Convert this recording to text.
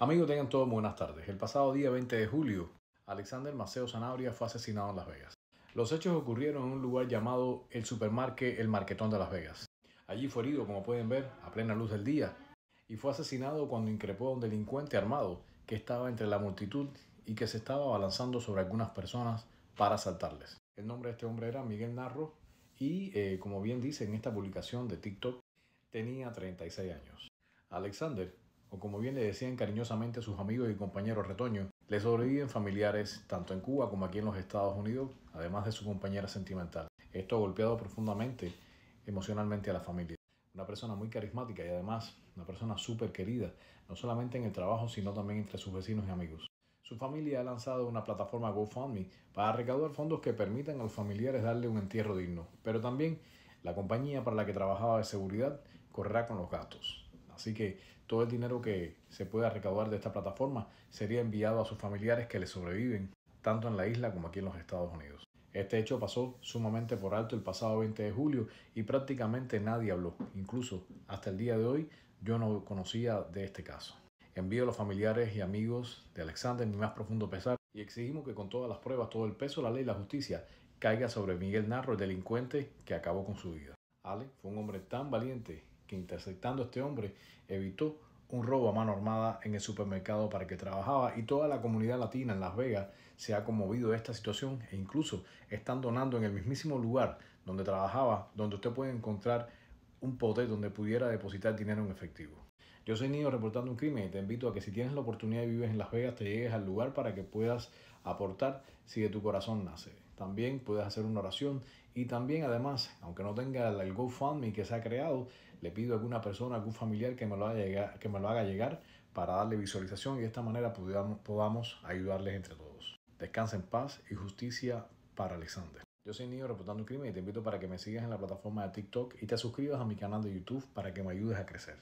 Amigos, tengan todos buenas tardes. El pasado día 20 de julio, Alexander Maceo Zanabria fue asesinado en Las Vegas. Los hechos ocurrieron en un lugar llamado el Supermarket, El Marquetón de Las Vegas. Allí fue herido, como pueden ver, a plena luz del día, y fue asesinado cuando increpó a un delincuente armado que estaba entre la multitud y que se estaba abalanzando sobre algunas personas para asaltarles. El nombre de este hombre era Miguel Narro y, eh, como bien dice en esta publicación de TikTok, tenía 36 años. Alexander o como bien le decían cariñosamente sus amigos y compañeros retoño, le sobreviven familiares tanto en Cuba como aquí en los Estados Unidos, además de su compañera sentimental. Esto ha golpeado profundamente emocionalmente a la familia. Una persona muy carismática y además una persona súper querida, no solamente en el trabajo, sino también entre sus vecinos y amigos. Su familia ha lanzado una plataforma GoFundMe para recaudar fondos que permitan a los familiares darle un entierro digno, pero también la compañía para la que trabajaba de seguridad correrá con los gastos. Así que todo el dinero que se pueda recaudar de esta plataforma sería enviado a sus familiares que le sobreviven, tanto en la isla como aquí en los Estados Unidos. Este hecho pasó sumamente por alto el pasado 20 de julio y prácticamente nadie habló. Incluso hasta el día de hoy yo no conocía de este caso. Envío a los familiares y amigos de Alexander mi más profundo pesar y exigimos que con todas las pruebas, todo el peso, la ley y la justicia caiga sobre Miguel Narro, el delincuente que acabó con su vida. Ale fue un hombre tan valiente que interceptando a este hombre evitó un robo a mano armada en el supermercado para que trabajaba y toda la comunidad latina en Las Vegas se ha conmovido de esta situación e incluso están donando en el mismísimo lugar donde trabajaba, donde usted puede encontrar un poder donde pudiera depositar dinero en efectivo. Yo soy Niño reportando un crimen y te invito a que si tienes la oportunidad y vives en Las Vegas te llegues al lugar para que puedas aportar si de tu corazón nace. También puedes hacer una oración y también además, aunque no tenga el GoFundMe que se ha creado, le pido a alguna persona, a algún familiar que me lo haga llegar, que me lo haga llegar para darle visualización y de esta manera podamos, ayudarles entre todos. Descansa en paz y justicia para Alexander. Yo soy Niño Reportando un Crimen y te invito para que me sigas en la plataforma de TikTok y te suscribas a mi canal de YouTube para que me ayudes a crecer.